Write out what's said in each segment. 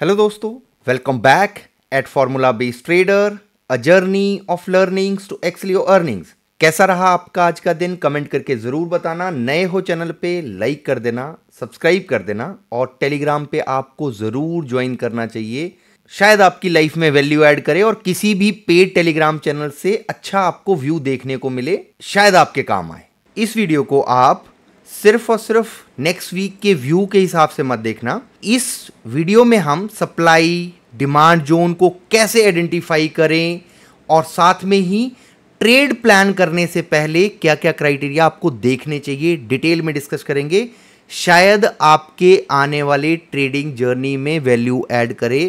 hello दोस्तों welcome back at formula based trader a journey of learnings to actually earnings कैसा रहा आपका आज का दिन कमेंट करके ज़रूर बताना नए हो चैनल पे लाइक कर देना सब्सक्राइब कर देना और टेलीग्राम पे आपको ज़रूर ज्वाइन करना चाहिए शायद आपकी लाइफ में वैल्यू ऐड करे और किसी भी पेड टेलीग्राम चैनल से अच्छा आपको व्यू देखने को मिले शायद आपके काम आए इस वीडियो को आप सिर्फ और सिर्फ नेक्स्ट वीक के व्यू के हिसाब से मत देखना इस वीडियो में हम सप्लाई डिमांड जोन को कैसे आइडेंटिफाई करें और साथ में ही ट्रेड प्लान करने से पहले क्या क्या क्राइटेरिया आपको देखने चाहिए डिटेल में डिस्कस करेंगे शायद आपके आने वाले ट्रेडिंग जर्नी में वैल्यू ऐड करे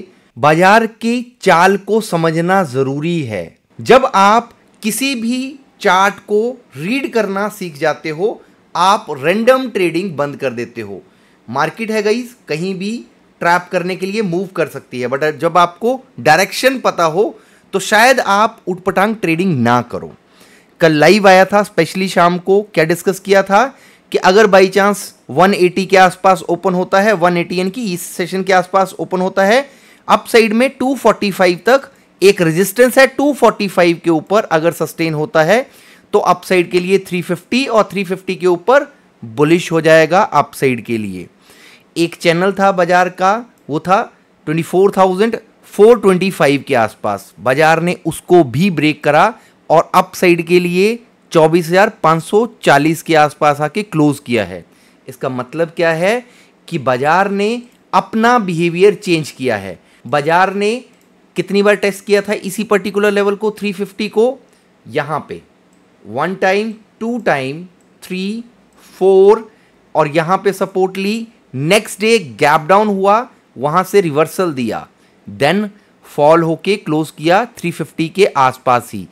बाजार की चाल को समझना ज़रूरी है जब आप किसी भी चार्ट को रीड करना सीख जाते हो आप रेंडम ट्रेडिंग बंद कर देते हो मार्केट है गई कहीं भी ट्रैप करने के लिए मूव कर सकती है बट जब आपको डायरेक्शन पता हो तो शायद आप उठपटांग ट्रेडिंग ना करो कल लाइव आया था स्पेशली शाम को क्या डिस्कस किया था कि अगर बाई चांस 180 के आसपास ओपन होता है 180 एटी यानी कि इस सेशन के आसपास ओपन होता है अप साइड में 245 तक एक रेजिस्टेंस है 245 के ऊपर अगर सस्टेन होता है तो अपसाइड के लिए 350 और 350 के ऊपर बुलिश हो जाएगा अपसाइड के लिए एक चैनल था बाजार का वो था 24,425 के आसपास बाजार ने उसको भी ब्रेक करा और अपसाइड के लिए 24,540 के आसपास आके क्लोज किया है इसका मतलब क्या है कि बाजार ने अपना बिहेवियर चेंज किया है बाजार ने कितनी बार टेस्ट किया था इसी पर्टिकुलर लेवल को 350 को यहाँ पे one time to time three four और यहां पे सपोर्ट ली नेक्स्ट डे गैप डाउन हुआ वहां से रिवर्सल दिया देन फॉल होके क्लोज किया 350 के आसपास ही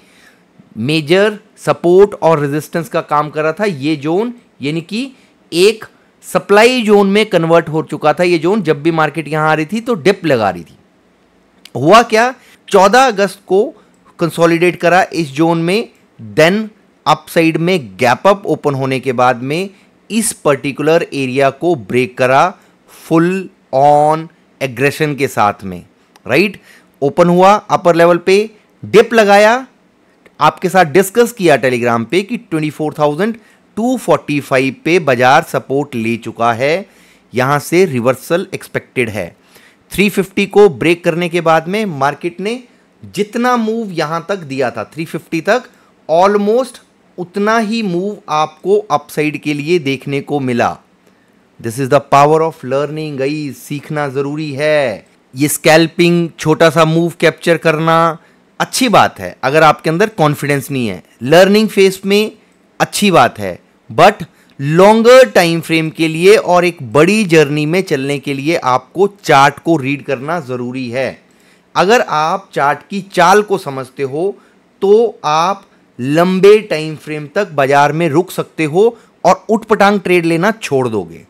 मेजर सपोर्ट और रेजिस्टेंस का काम कर रहा था ये जोन यानी कि एक सप्लाई जोन में कन्वर्ट हो चुका था ये जोन जब भी मार्केट यहां आ रही थी तो डिप लगा रही थी हुआ क्या 14 अगस्त को कंसोलिडेट करा इस जोन में देन अप साइड में गैप अप ओपन होने के बाद में इस पर्टिकुलर एरिया को ब्रेक करा फुल ऑन एग्रेशन के साथ में राइट ओपन हुआ अपर लेवल पे डिप लगाया आपके साथ डिस्कस किया टेलीग्राम पे कि 24,245 पे बाजार सपोर्ट ले चुका है यहां से रिवर्सल एक्सपेक्टेड है 350 को ब्रेक करने के बाद में मार्केट ने जितना मूव यहां तक दिया था 350 तक ऑलमोस्ट उतना ही मूव आपको अपसाइड के लिए देखने को मिला this is the power of learning गई सीखना ज़रूरी है ये स्कैल्पिंग छोटा सा मूव कैप्चर करना अच्छी बात है अगर आपके अंदर कॉन्फिडेंस नहीं है लर्निंग फेज में अच्छी बात है बट लॉन्गर टाइम फ्रेम के लिए और एक बड़ी जर्नी में चलने के लिए आपको चार्ट को रीड करना ज़रूरी है अगर आप चार्ट की चाल को समझते हो तो आप लंबे टाइम फ्रेम तक बाजार में रुक सकते हो और उठपटांग ट्रेड लेना छोड़ दोगे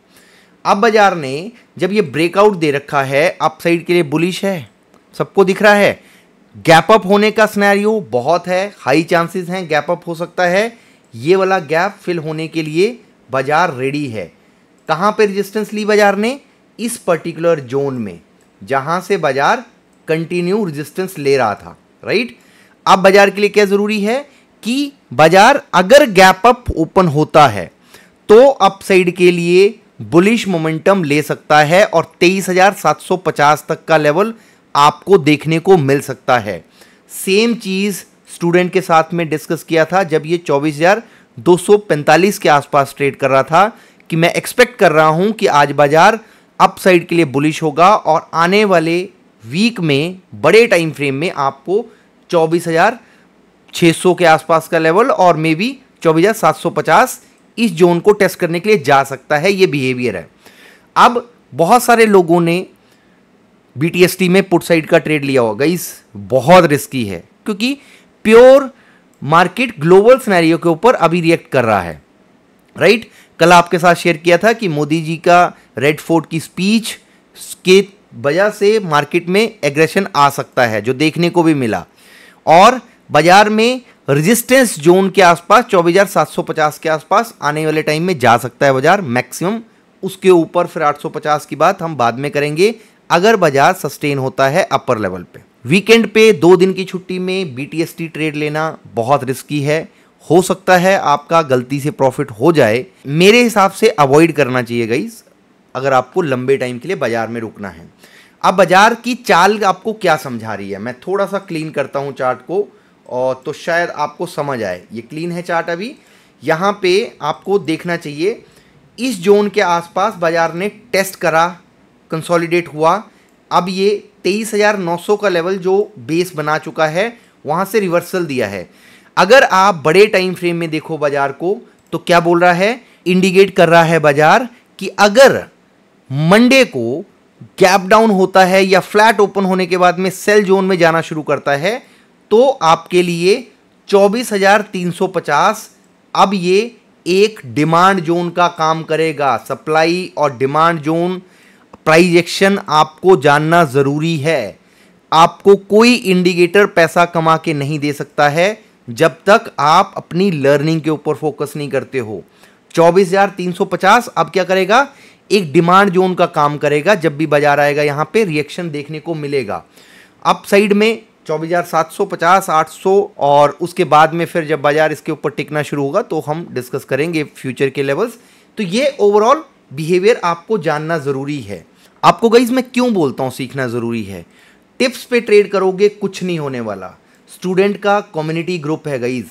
अब बाजार ने जब ये ब्रेकआउट दे रखा है अपसाइड साइड के लिए बुलिश है सबको दिख रहा है गैप अप होने का स्नैरियो बहुत है हाई चांसेस हैं गैप अप हो सकता है ये वाला गैप फिल होने के लिए बाजार रेडी है कहाँ पे रेजिस्टेंस ली बाजार ने इस पर्टिकुलर जोन में जहाँ से बाजार कंटिन्यू रेजिस्टेंस ले रहा था राइट अब बाजार के लिए क्या ज़रूरी है कि बाजार अगर गैप अप ओपन होता है तो अपसाइड के लिए बुलिश मोमेंटम ले सकता है और 23,750 तक का लेवल आपको देखने को मिल सकता है सेम चीज़ स्टूडेंट के साथ में डिस्कस किया था जब ये 24,245 के आसपास ट्रेड कर रहा था कि मैं एक्सपेक्ट कर रहा हूं कि आज बाजार अपसाइड के लिए बुलिश होगा और आने वाले वीक में बड़े टाइम फ्रेम में आपको चौबीस हज़ार 600 के आसपास का लेवल और मे बी चौबीस इस जोन को टेस्ट करने के लिए जा सकता है ये बिहेवियर है अब बहुत सारे लोगों ने बी में पुट साइड का ट्रेड लिया होगा इस बहुत रिस्की है क्योंकि प्योर मार्केट ग्लोबल सिनेरियो के ऊपर अभी रिएक्ट कर रहा है राइट कल आपके साथ शेयर किया था कि मोदी जी का रेड फोर्ट की स्पीच के वजह से मार्केट में एग्रेशन आ सकता है जो देखने को भी मिला और बाजार में रेजिस्टेंस जोन के आसपास 24,750 के आसपास आने वाले टाइम में जा सकता है बाजार मैक्सिमम उसके ऊपर फिर 850 की बात हम बाद में करेंगे अगर बाजार सस्टेन होता है अपर लेवल पे वीकेंड पे दो दिन की छुट्टी में बी ट्रेड लेना बहुत रिस्की है हो सकता है आपका गलती से प्रॉफिट हो जाए मेरे हिसाब से अवॉइड करना चाहिए गई अगर आपको लंबे टाइम के लिए बाजार में रुकना है अब बाजार की चाल आपको क्या समझा रही है मैं थोड़ा सा क्लीन करता हूँ चार्ट को और तो शायद आपको समझ आए ये क्लीन है चार्ट अभी यहाँ पे आपको देखना चाहिए इस जोन के आसपास बाज़ार ने टेस्ट करा कंसोलिडेट हुआ अब ये तेईस हज़ार नौ सौ का लेवल जो बेस बना चुका है वहाँ से रिवर्सल दिया है अगर आप बड़े टाइम फ्रेम में देखो बाज़ार को तो क्या बोल रहा है इंडिकेट कर रहा है बाज़ार कि अगर मंडे को गैप डाउन होता है या फ्लैट ओपन होने के बाद में सेल जोन में जाना शुरू करता है तो आपके लिए 24,350 अब ये एक डिमांड जोन का काम करेगा सप्लाई और डिमांड जोन प्राइजेक्शन आपको जानना ज़रूरी है आपको कोई इंडिकेटर पैसा कमा के नहीं दे सकता है जब तक आप अपनी लर्निंग के ऊपर फोकस नहीं करते हो 24,350 अब क्या करेगा एक डिमांड जोन का काम करेगा जब भी बाजार आएगा यहाँ पे रिएक्शन देखने को मिलेगा अप साइड में चौबीस हज़ार सात सौ पचास आठ सौ और उसके बाद में फिर जब बाजार इसके ऊपर टिकना शुरू होगा तो हम डिस्कस करेंगे फ्यूचर के लेवल्स तो ये ओवरऑल बिहेवियर आपको जानना ज़रूरी है आपको गईज मैं क्यों बोलता हूँ सीखना ज़रूरी है टिप्स पे ट्रेड करोगे कुछ नहीं होने वाला स्टूडेंट का कम्युनिटी ग्रुप है गईज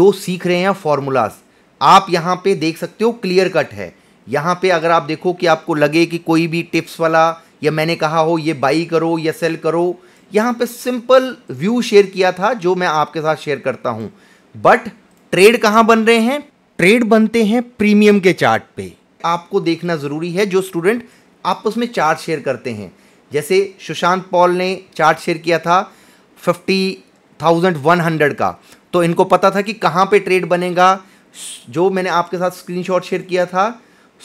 जो सीख रहे हैं फॉर्मूलाज आप यहाँ पे देख सकते हो क्लियर कट है यहाँ पे अगर आप देखो कि आपको लगे कि कोई भी टिप्स वाला या मैंने कहा हो ये बाई करो या सेल करो यहां पे सिंपल व्यू शेयर किया था जो मैं आपके साथ शेयर करता हूं बट ट्रेड कहां बन रहे हैं ट्रेड बनते हैं प्रीमियम के चार्ट पे आपको देखना ज़रूरी है जो स्टूडेंट आपस में चार्ट शेयर करते हैं जैसे सुशांत पॉल ने चार्ट शेयर किया था फिफ्टी थाउजेंड वन हंड्रेड का तो इनको पता था कि कहाँ पे ट्रेड बनेगा जो मैंने आपके साथ स्क्रीनशॉट शेयर किया था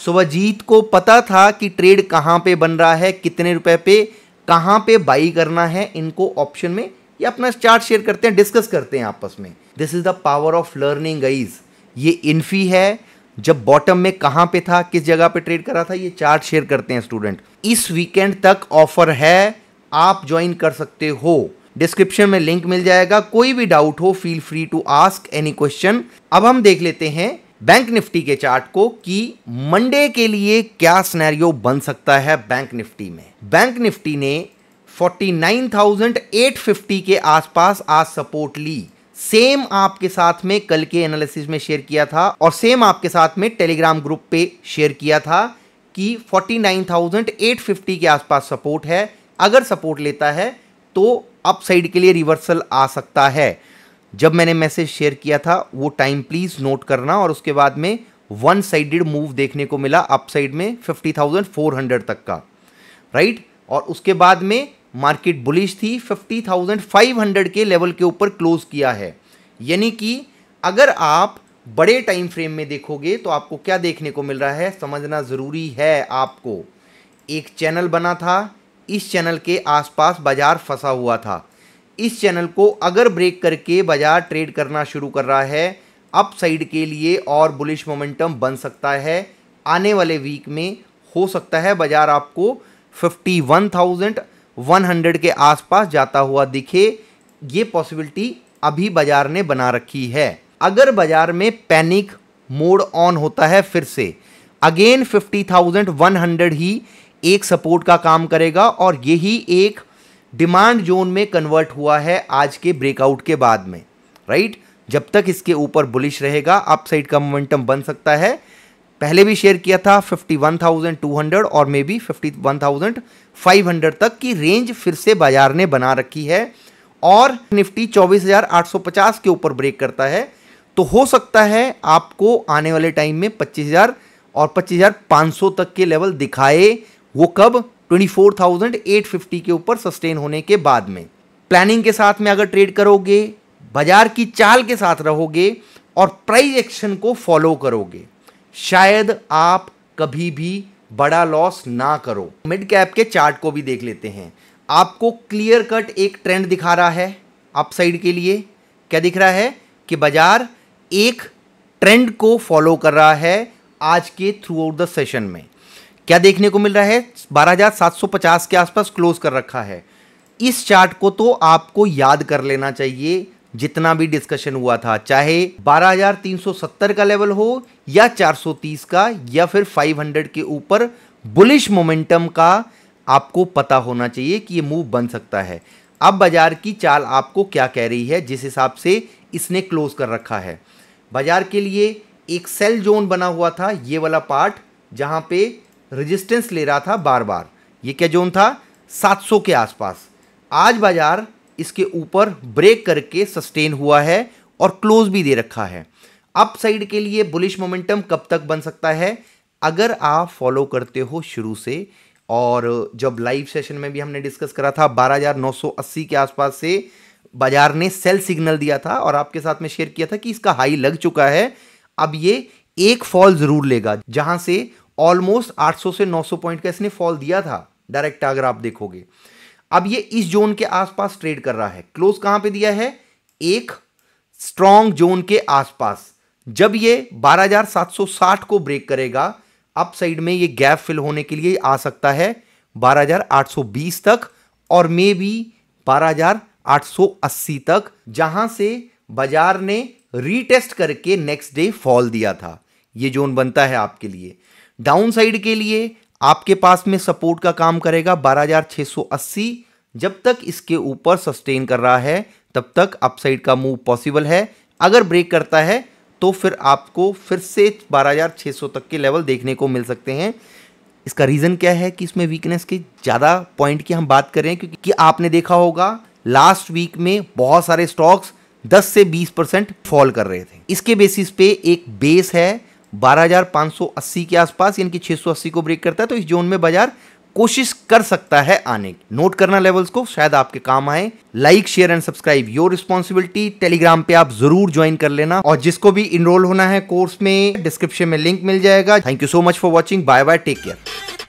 सुभजीत को पता था कि ट्रेड कहाँ पे बन रहा है कितने रुपए पे कहाँ पे बाई करना है इनको ऑप्शन में या अपना चार्ट शेयर करते हैं डिस्कस करते हैं आपस में this is the power of learning guys ये इन्फी है जब बॉटम में कहाँ पे था किस जगह पे ट्रेड करा था ये चार्ट शेयर करते हैं स्टूडेंट इस वीकेंड तक ऑफर है आप ज्वाइन कर सकते हो डिस्क्रिप्शन में लिंक मिल जाएगा कोई भी डाउट हो feel free to ask any question अब हम देख लेते हैं बैंक निफ्टी के चार्ट को कि मंडे के लिए क्या स्नैरियो बन सकता है बैंक निफ्टी में बैंक निफ्टी ने 49,850 के आसपास आज सपोर्ट ली सेम आपके साथ में कल के एनालिसिस में शेयर किया था और सेम आपके साथ में टेलीग्राम ग्रुप पे शेयर किया था कि 49,850 के आसपास सपोर्ट है अगर सपोर्ट लेता है तो अपसाइड के लिए रिवर्सल आ सकता है जब मैंने मैसेज शेयर किया था वो टाइम प्लीज़ नोट करना और उसके बाद में वन साइडेड मूव देखने को मिला अप साइड में फिफ्टी थाउजेंड फोर हंड्रेड तक का राइट और उसके बाद में मार्केट बुलिश थी फिफ्टी थाउजेंड फाइव हंड्रेड के लेवल के ऊपर क्लोज किया है यानी कि अगर आप बड़े टाइम फ्रेम में देखोगे तो आपको क्या देखने को मिल रहा है समझना ज़रूरी है आपको एक चैनल बना था इस चैनल के आसपास बाजार फंसा हुआ था इस चैनल को अगर ब्रेक करके बाजार ट्रेड करना शुरू कर रहा है अप साइड के लिए और बुलिश मोमेंटम बन सकता है आने वाले वीक में हो सकता है बाजार आपको 51,100 के आसपास जाता हुआ दिखे ये पॉसिबिलिटी अभी बाजार ने बना रखी है अगर बाजार में पैनिक मोड ऑन होता है फिर से अगेन 50,100 ही एक सपोर्ट का काम करेगा और यही एक डिमांड जोन में कन्वर्ट हुआ है आज के ब्रेकआउट के बाद में राइट जब तक इसके ऊपर बुलिश रहेगा अपसाइड का मोमेंटम बन सकता है पहले भी शेयर किया था 51,200 और मे बी 51,500 तक की रेंज फिर से बाजार ने बना रखी है और निफ्टी 24,850 के ऊपर ब्रेक करता है तो हो सकता है आपको आने वाले टाइम में 25,000 और 25,500 तक के लेवल दिखाए वो कब 24,850 के ऊपर सस्टेन होने के बाद में प्लानिंग के साथ में अगर ट्रेड करोगे बाजार की चाल के साथ रहोगे और प्राइस एक्शन को फॉलो करोगे शायद आप कभी भी बड़ा लॉस ना करो मिड कैप के चार्ट को भी देख लेते हैं आपको क्लियर कट एक ट्रेंड दिखा रहा है अपसाइड के लिए क्या दिख रहा है कि बाजार एक ट्रेंड को फॉलो कर रहा है आज के थ्रू आउट द सेशन में क्या देखने को मिल रहा है 12,750 के आसपास क्लोज कर रखा है इस चार्ट को तो आपको याद कर लेना चाहिए जितना भी डिस्कशन हुआ था चाहे 12,370 का लेवल हो या 430 का या फिर 500 के ऊपर बुलिश मोमेंटम का आपको पता होना चाहिए कि ये मूव बन सकता है अब बाजार की चाल आपको क्या कह रही है जिस हिसाब से इसने क्लोज कर रखा है बाजार के लिए एक सेल जोन बना हुआ था ये वाला पार्ट जहाँ पे रजिस्टेंस ले रहा था बार बार ये क्या जोन था 700 के आसपास आज बाजार इसके ऊपर ब्रेक करके सस्टेन हुआ है और क्लोज भी दे रखा है अप साइड के लिए बुलिश मोमेंटम कब तक बन सकता है अगर आप फॉलो करते हो शुरू से और जब लाइव सेशन में भी हमने डिस्कस करा था 12,980 के आसपास से बाजार ने सेल सिग्नल दिया था और आपके साथ में शेयर किया था कि इसका हाई लग चुका है अब ये एक फॉल ज़रूर लेगा जहां से ऑलमोस्ट 800 से 900 पॉइंट का इसने फॉल दिया था डायरेक्ट अगर आप देखोगे अब ये इस जोन के आसपास ट्रेड कर रहा है क्लोज कहां पे दिया है एक स्ट्रॉन्ग जोन के आसपास जब ये 12,760 को ब्रेक करेगा अप साइड में ये गैप फिल होने के लिए आ सकता है 12,820 तक और मे बी 12,880 तक जहां से बाजार ने रीटेस्ट करके नेक्स्ट डे फॉल दिया था ये जोन बनता है आपके लिए डाउनसाइड के लिए आपके पास में सपोर्ट का काम करेगा 12,680 जब तक इसके ऊपर सस्टेन कर रहा है तब तक अपसाइड का मूव पॉसिबल है अगर ब्रेक करता है तो फिर आपको फिर से 12,600 तक के लेवल देखने को मिल सकते हैं इसका रीज़न क्या है कि इसमें वीकनेस के ज़्यादा पॉइंट की हम बात करें क्योंकि आपने देखा होगा लास्ट वीक में बहुत सारे स्टॉक्स 10 से 20 परसेंट फॉल कर रहे थे इसके बेसिस पे एक बेस है 12,580 के आसपास यानी कि 680 को ब्रेक करता है तो इस जोन में बाजार कोशिश कर सकता है आने की नोट करना लेवल्स को शायद आपके काम आए like share and subscribe your responsibility Telegram पे आप जरूर ज्वाइन कर लेना और जिसको भी इनरोल होना है कोर्स में डिस्क्रिप्शन में लिंक मिल जाएगा thank you so much for watching bye bye take care